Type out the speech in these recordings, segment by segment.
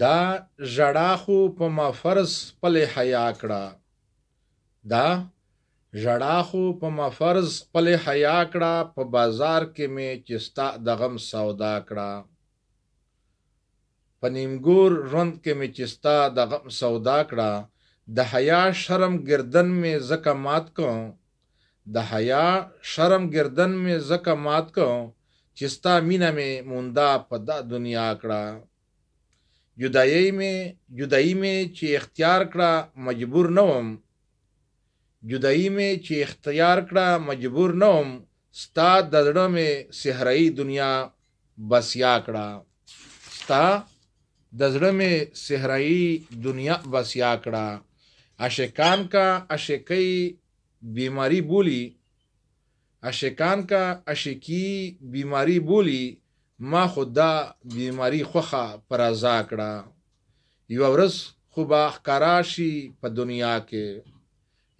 دا ژړا خو په مفرز خپل حیا کړه دا ژړا خو په مفرز خپل حیا کړه په بازار کې مې چې ستا د غم سودا کړه په نیمګور ژوند کې مې چې ستا د غم سودا کړه د حیا شرم گردن مې زکه مات کوم د حیا شرم گردن مې زکه مات کوم چې ستا مینه مې موندا په دا دنیا کړه جدایي می جدایي می چې اختیار کړه مجبور نه وم جدایي می چې اختیار کړه مجبور نه وم ستا د زړه می صحرایي دنیا بسیا کړه ستا د زړه می صحرایي دنیا بسیا کړه عاشقان کا عاشقي بیماری بولی عاشقان کا عاشقي بیماری بولی ما خو دا بیماری خوخه پر ازا کړه یو ورځ خو باخکارا شي په دنیا کې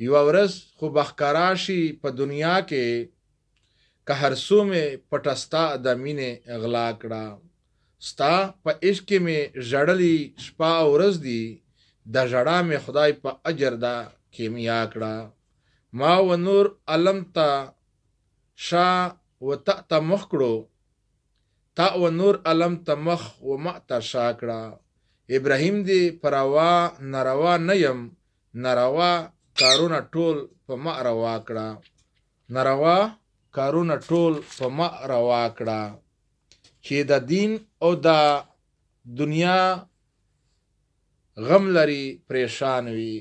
یو ورځ خو باخکارا شي په دنیا کې که هر سو مې پټستا د مینې اغلا کړه ستا په عشق مې ژړلی شپه ورځ دی د ژړا مې خدای په اجر دا کیمیا کړه ما و نور علم تا شا و تا تا مخ کړو تا و نور علم ته مخ و ماته شا کړه ابراهیم دی پروا ناروا نه یم ناروا کارونه ټول په ما روا کړه ناروا کارونه ټول په ما روا کړه چې د دین او د دنیا غم لري پریشان وي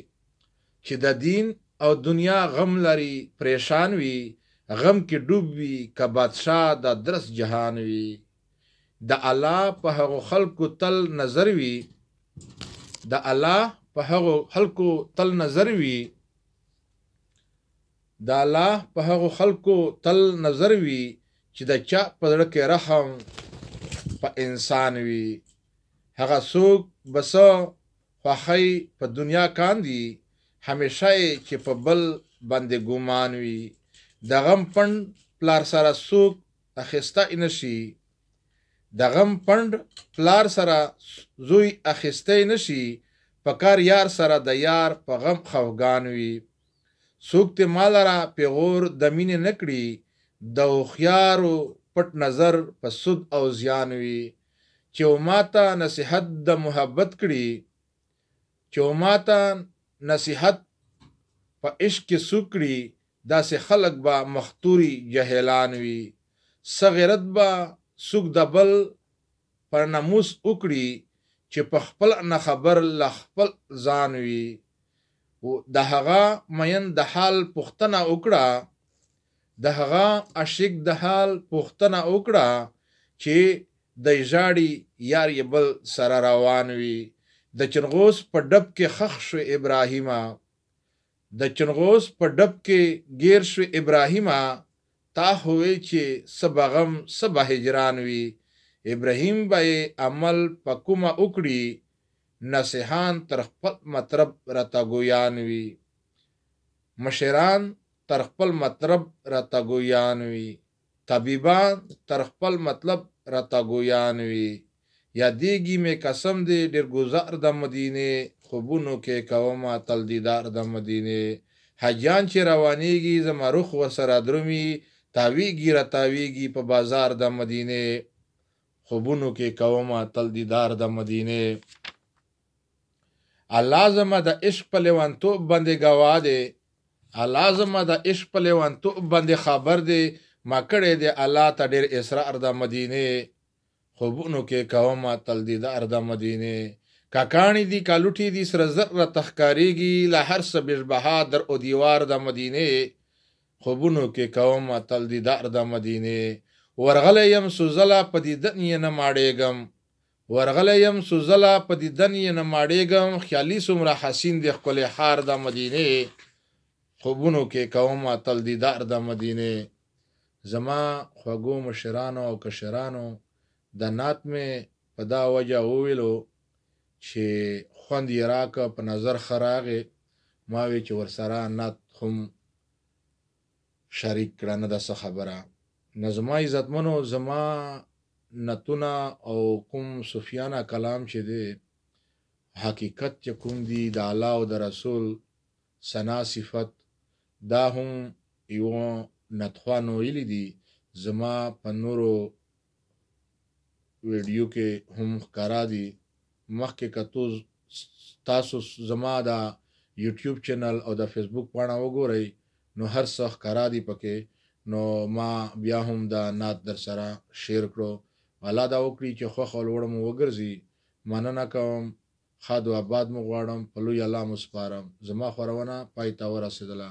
چې د دین او دنیا غم لري پریشان وي غم کې ډوب وي که بادشاه د درس جهان وي د الله په هغه خلکو تل نظر وي د الله په هغه خلکو تل نظر وي د الله په هغه خلکو تل نظر وي چې د چا په زړه کې رحم په انسان وي هغه څوک بس خوښي په دنیا کاندي همیشه چې په بل باندې ګومان وي د غم پند پلار سره څوک اخیسته نشي د غم پند پلار سره زوی اخیستی نشي په کار یار سره د یار په غم خفګان وي څوک ته مال را پیغور د مینې نکړي د خوخيارو پټ نظر په سود او زیان وي چې ماته نصيحت د محبت کړي چې ماته نصيحت په عشق کې سوکړي داسې خلک به مختوري جهلان وي صغیرت به څوک د بل پر ناموس وکړي چې په خپل نه خبر له خپل ځان وي د هغه مین د حال پوښتنه وکړه د هغه عاشق د حال پوښتنه وکړه چې د ژاړي یار یې بل سره روان وي د چنغوس په ډب کې خخ شو ابراهیمه د چنغوس په ډب کې گیر شو ابراهیمه تا هوی چې سبغم سبه هجران وی ابراهیم به عمل پکوما وکړي نصحان تر خپل مطلب راته ګویان وی مشران تر خپل مطلب راته ګویان وی طبيبان تر خپل مطلب راته ګویان وی یا دیګي مې قسم دې ډېر گزار د مدینه خوبونو کې کومه تل دیدار د مدینه حجان چې روانيږي زما روخ وسره درومي تاویږي را تاویږي په بازار د مدینه خوبونو کې قومه تل دیدار د مدینه الله زما د عشق په لیوانتوب باندې گواه دی الله زما د عشق په لیوانتوب باندې خبر دی ما کړی دی الله ته ډیر اسرار د مدینه خوبونو کې قومه تل دیدار د مدینه کاکانی دی کالوټی دی سره زر تخکاریږي لا هر څه بشبها در او دیوار د مدینه خوبونو کې کوم اتل دیدار د مدینه ورغله يم سوزلا په دې دنیا نه ماړېګم ورغله يم سوزلا په دې دنیا نه ماړېګم خیالي سمره حسین د خپل حار د مدینه خوبونو کې کوم اتل دیدار د مدینه زما خوګو مشرانو او کشرانو د نات مې په دا وجه وویلو چې خوند یې راکه په نظر خراغه ما وی چې ورسره نات هم شریک کړه نه د څه خبره نه زما عزتمنو زما نتونه او کوم سفیانه کلام چې دی حقیقت چې کوم دی د الله او د رسول سنا صفت دا هم یو نتخوا نویلی دی زما په نورو ویډیو کې هم ښکارا دي مخکې کتو تاسو زما دا یوټیوب چینل او د فیسبوک پاڼه وګورئ نو هر څه ښکارا دي پکې نو ما بیا هم دا نات در سره شیر کړو الله دا وکړي چې خو خو لوړم وګرځي مننه کوم خادو آباد مو غواړم په لوی الله مسپارم زما خورونه پای تا ورسېدله